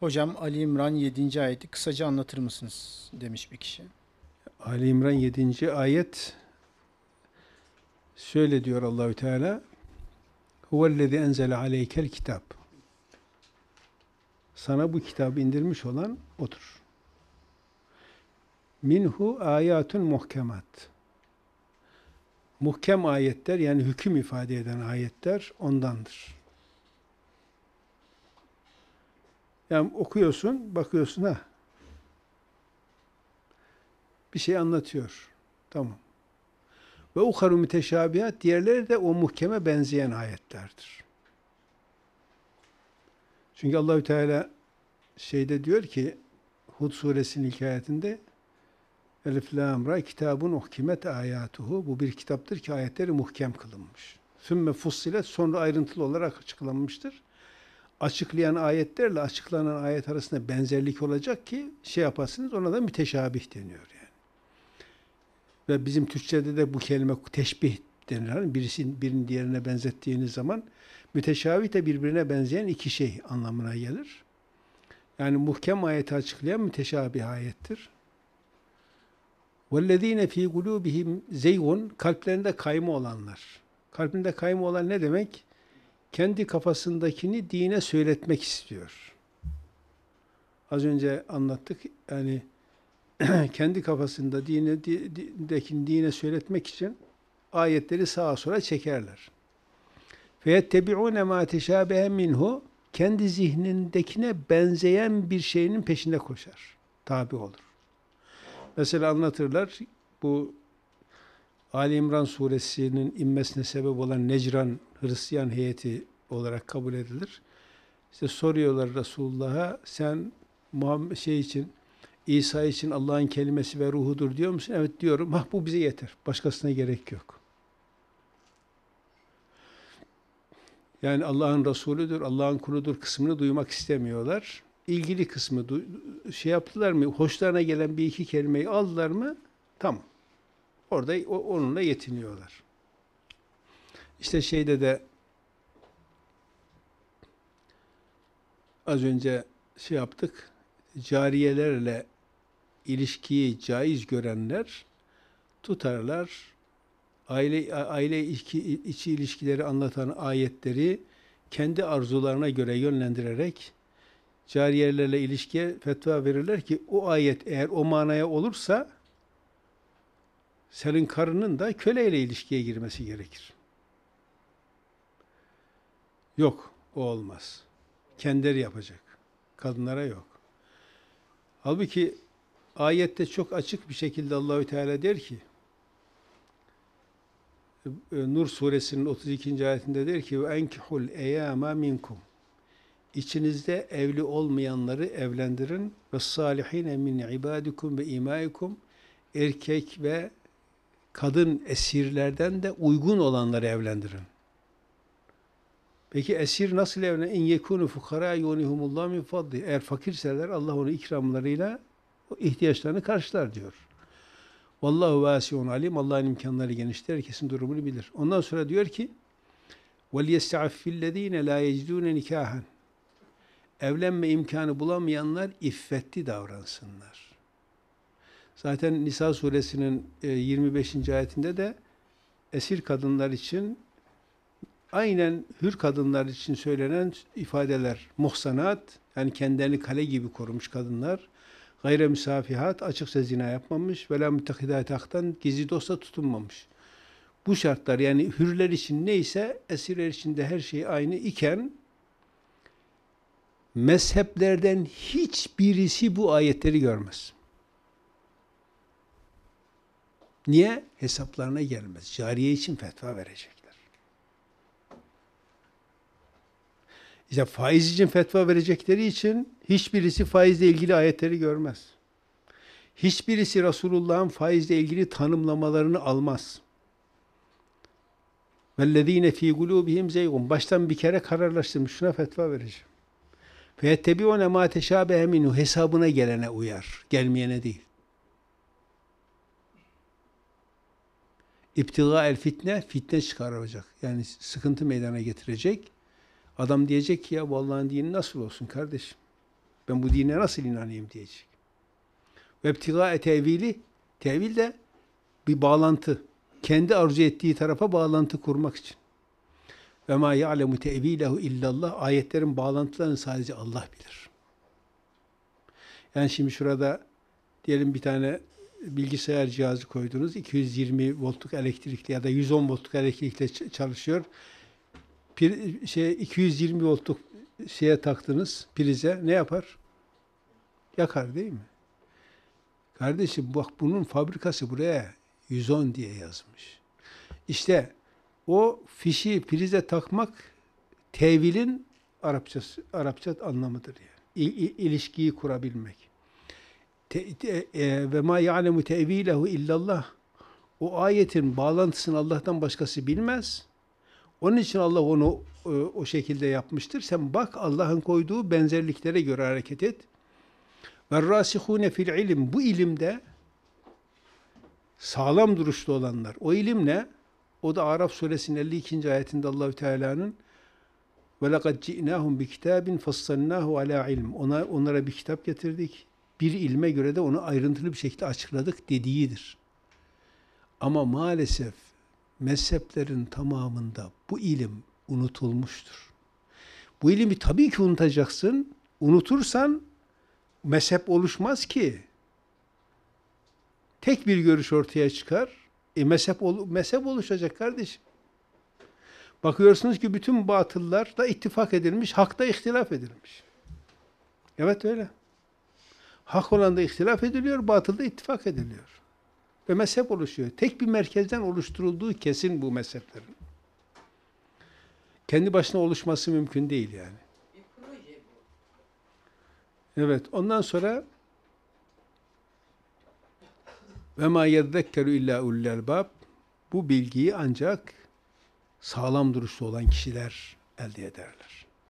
Hocam Ali İmran 7. ayeti kısaca anlatır mısınız demiş bir kişi. Ali İmran 7. ayet şöyle diyor Allahü Teala Huvellezî enzele aleykel kitap Sana bu kitabı indirmiş olan odur. Minhu ayatun muhkemat Muhkem ayetler yani hüküm ifade eden ayetler ondandır. Yani okuyorsun, bakıyorsun ha. Bir şey anlatıyor. Tamam. Ve ukaru müteşabihat diğerleri de o muhkeme benzeyen ayetlerdir. Çünkü Allahü Teala şeyde diyor ki Hud suresinin hikayetinde Elif Lam Ra kitabun uhkimet ayatuhu bu bir kitaptır ki ayetleri muhkem kılınmış. Sümme fussilet sonra ayrıntılı olarak açıklanmıştır açıklayan ayetlerle açıklanan ayet arasında benzerlik olacak ki şey yaparsınız ona da müteşabih deniyor yani. Ve bizim Türkçede de bu kelime teşbih denir. Hani birisinin birini diğerine benzettiğiniz zaman müteşabih de birbirine benzeyen iki şey anlamına gelir. Yani muhkem ayeti açıklayan müteşabih ayettir. وَالَّذ۪ينَ ف۪ي قُلُوبِهِمْ زَيْغُنْ Kalplerinde kayma olanlar. Kalbinde kayma olan ne demek? kendi kafasındakini dine söyletmek istiyor. Az önce anlattık yani kendi kafasında dine dine söyletmek için ayetleri sağa sola çekerler. Feyettebi'une ma teşabehe minhu kendi zihnindekine benzeyen bir şeyinin peşinde koşar. Tabi olur. Mesela anlatırlar bu Ali İmran suresinin inmesine sebep olan Necran Hristiyan heyeti olarak kabul edilir. İşte soruyorlar Resulullah'a sen Muhammed şey için İsa için Allah'ın kelimesi ve ruhudur diyor musun? Evet diyorum. Hah bu bize yeter. Başkasına gerek yok. Yani Allah'ın Resulüdür, Allah'ın kuludur kısmını duymak istemiyorlar. İlgili kısmı şey yaptılar mı? Hoşlarına gelen bir iki kelimeyi aldılar mı? Tamam. Orada onunla yetiniyorlar. İşte şeyde de az önce şey yaptık. Cariyelerle ilişkiyi caiz görenler tutarlar. Aile aile içi, içi ilişkileri anlatan ayetleri kendi arzularına göre yönlendirerek cariyelerle ilişkiye fetva verirler ki o ayet eğer o manaya olursa senin karının da köleyle ilişkiye girmesi gerekir. Yok, o olmaz. Kendileri yapacak. Kadınlara yok. Halbuki ayette çok açık bir şekilde Allahü Teala der ki e, Nur suresinin 32. ayetinde der ki enkihul eyama minkum İçinizde evli olmayanları evlendirin ve salihine min ibadikum ve imaikum erkek ve kadın esirlerden de uygun olanları evlendirin. Peki esir nasıl evlen? İn yekunu fukara yunihumullah min fadli. Eğer fakirseler Allah onu ikramlarıyla ihtiyaçlarını karşılar diyor. Vallahu vasiun alim. Allah'ın imkanları geniştir. Herkesin durumunu bilir. Ondan sonra diyor ki وَلْيَسْتَعَفِّ الَّذ۪ينَ لَا يَجْدُونَ نِكَاهًا Evlenme imkanı bulamayanlar iffetli davransınlar. Zaten Nisa suresinin 25. E, ayetinde de esir kadınlar için aynen hür kadınlar için söylenen ifadeler muhsanat yani kendilerini kale gibi korumuş kadınlar gayre müsafihat açıkça zina yapmamış ve la mütekidat haktan gizli dosta tutunmamış. Bu şartlar yani hürler için neyse esirler için de her şey aynı iken mezheplerden hiçbirisi bu ayetleri görmez. Niye? Hesaplarına gelmez. Cariye için fetva verecekler. İşte faiz için fetva verecekleri için hiçbirisi faizle ilgili ayetleri görmez. Hiçbirisi Resulullah'ın faizle ilgili tanımlamalarını almaz. وَالَّذ۪ينَ ف۪ي قُلُوبِهِمْ زَيْغُمْ Baştan bir kere kararlaştırmış. Şuna fetva vereceğim. فَيَتَّبِعُونَ مَا تَشَابَهَ مِنْهُ Hesabına gelene uyar. Gelmeyene değil. İptiga el fitne, fitne çıkaracak. Yani sıkıntı meydana getirecek. Adam diyecek ki ya bu dini nasıl olsun kardeşim? Ben bu dine nasıl inanayım diyecek. Ve ibtiga e tevili, tevil de bir bağlantı. Kendi arzu ettiği tarafa bağlantı kurmak için. Ve ma ya'lemu tevilehu illallah. Ayetlerin bağlantılarını sadece Allah bilir. Yani şimdi şurada diyelim bir tane bilgisayar cihazı koydunuz. 220 voltluk elektrikli ya da 110 voltluk elektrikle çalışıyor. Pir, şey 220 voltluk şeye taktınız prize ne yapar? Yakar değil mi? Kardeşim bak bunun fabrikası buraya 110 diye yazmış. İşte o fişi prize takmak tevilin Arapçası, Arapça anlamıdır yani. İlişkiyi kurabilmek te, te, e, ve ma ya'lemu tevilehu illallah. O ayetin bağlantısını Allah'tan başkası bilmez. Onun için Allah onu e, o şekilde yapmıştır. Sen bak Allah'ın koyduğu benzerliklere göre hareket et. Ve rasihune fil ilim bu ilimde sağlam duruşlu olanlar. O ilim ne? O da Araf suresinin 52. ayetinde Allahü Teala'nın ve lekad ci'nahum bi kitabin fassalnahu ala ilm. Ona onlara bir kitap getirdik bir ilme göre de onu ayrıntılı bir şekilde açıkladık dediğidir. Ama maalesef mezheplerin tamamında bu ilim unutulmuştur. Bu ilimi tabii ki unutacaksın. Unutursan mezhep oluşmaz ki. Tek bir görüş ortaya çıkar. E mezhep, ol mezhep oluşacak kardeşim. Bakıyorsunuz ki bütün batıllar da ittifak edilmiş, hakta ihtilaf edilmiş. Evet öyle. Hak olanda ihtilaf ediliyor, batılda ittifak ediliyor. Ve mezhep oluşuyor. Tek bir merkezden oluşturulduğu kesin bu mezheplerin. Kendi başına oluşması mümkün değil yani. Evet, ondan sonra ve ma yedzekkeru illa ulul bab bu bilgiyi ancak sağlam duruşlu olan kişiler elde ederler.